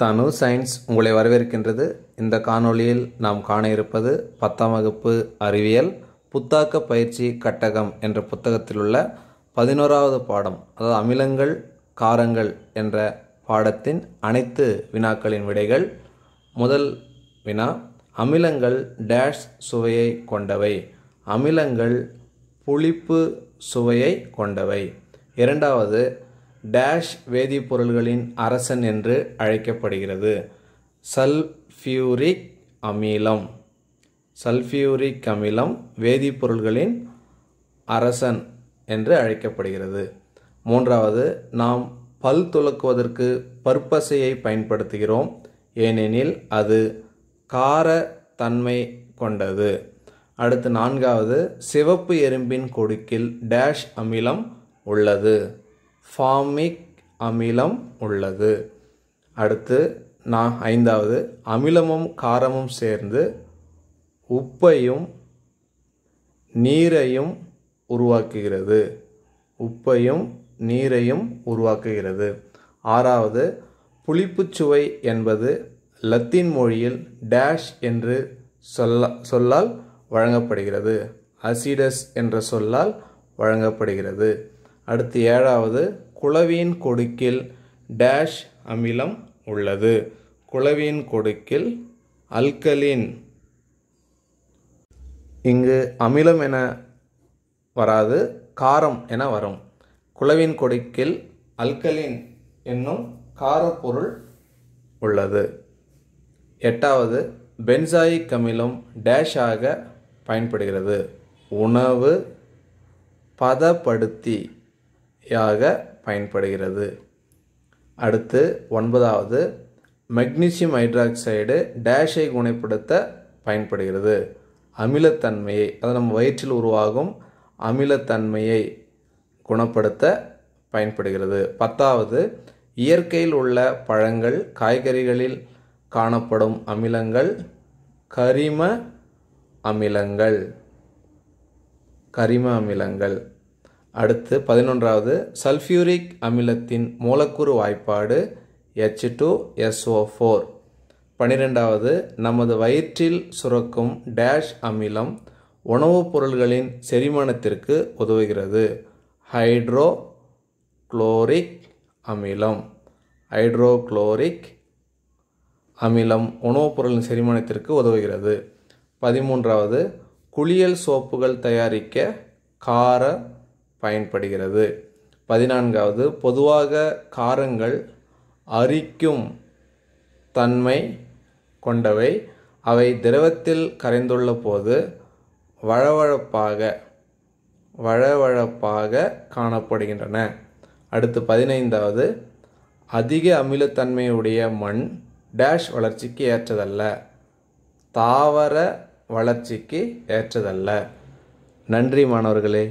தனு சயின்ஸ் உங்களை வரவேற்கின்றது இந்த காணொளியில் நாம் காண இருப்பது பத்தாம் வகுப்பு அறிவியல் புத்தாக்க பயிற்சி கட்டகம் என்ற புத்தகத்தில் உள்ள பதினோராவது பாடம் அதாவது அமிலங்கள் காரங்கள் என்ற பாடத்தின் அனைத்து வினாக்களின் விடைகள் முதல் வினா அமிலங்கள் டேஷ் சுவையை கொண்டவை அமிலங்கள் புளிப்பு சுவையை கொண்டவை இரண்டாவது டேஷ் வேதிப்பொருள்களின் அரசன் என்று அழைக்கப்படுகிறது சல்ஃபியூரிக் அமிலம் சல்ஃபியூரிக் அமிலம் வேதிப்பொருள்களின் அரசன் என்று அழைக்கப்படுகிறது மூன்றாவது நாம் பல் துலக்குவதற்கு பற்பசையை பயன்படுத்துகிறோம் ஏனெனில் அது கார தன்மை கொண்டது அடுத்து நான்காவது சிவப்பு எறும்பின் கொடுக்கில் டேஷ் அமிலம் உள்ளது ஃபார்மிக் அமிலம் உள்ளது அடுத்து நான் ஐந்தாவது அமிலமும் காரமும் சேர்ந்து உப்பையும் நீரையும் உருவாக்குகிறது உப்பையும் நீரையும் உருவாக்குகிறது ஆறாவது புளிப்புச்சுவை என்பது லத்தீன் மொழியில் டேஷ் என்று சொல்ல சொல்லால் வழங்கப்படுகிறது அசிடஸ் என்ற சொல்லால் வழங்கப்படுகிறது அடுத்து ஏழாவது குளவியின் கொடுக்கில் டேஷ் அமிலம் உள்ளது குளவியின் கொடுக்கில் அல்கலின் இங்கு அமிலம் என வராது காரம் என வரும் குளவியின் கொடுக்கில் அல்கலின் என்னும் காரப்பொருள் உள்ளது எட்டாவது பென்சாயிக் அமிலம் டேஷாக பயன்படுகிறது உணவு பதப்படுத்தி யாக பயன்படுகிறது அடுத்து ஒன்பதாவது மெக்னீசியம் ஹைட்ராக்சைடு டேஷை குணப்படுத்த பயன்படுகிறது அமிலத்தன்மையை அது நம்ம வயிற்றில் உருவாகும் அமிலத்தன்மையை குணப்படுத்த பயன்படுகிறது பத்தாவது இயற்கையில் உள்ள பழங்கள் காய்கறிகளில் காணப்படும் அமிலங்கள் கரிம அமிலங்கள் கரிம அமிலங்கள் அடுத்து பதினொன்றாவது சல்ஃபியூரிக் அமிலத்தின் மூலக்கூறு வாய்ப்பாடு எச் டூ எஸ்ஓ ஃபோர் பன்னிரெண்டாவது நமது வயிற்றில் சுரக்கும் டேஷ் அமிலம் உணவுப் பொருள்களின் செரிமானத்திற்கு உதவுகிறது ஹைட்ரோ குளோரிக் அமிலம் ஹைட்ரோக்ளோரிக் அமிலம் உணவுப் பொருளின் செரிமானத்திற்கு உதவுகிறது பதிமூன்றாவது குளியல் சோப்புகள் தயாரிக்க கார பயன்படுகிறது பதினான்காவது பொதுவாக காரங்கள் அரிக்கும் தன்மை கொண்டவை அவை திரவத்தில் கரைந்துள்ள போது வழவழப்பாக வழவழப்பாக காணப்படுகின்றன அடுத்து பதினைந்தாவது அதிக அமிலத்தன்மையுடைய மண் டேஷ் வளர்ச்சிக்கு ஏற்றதல்ல தாவர வளர்ச்சிக்கு ஏற்றதல்ல நன்றி மாணவர்களே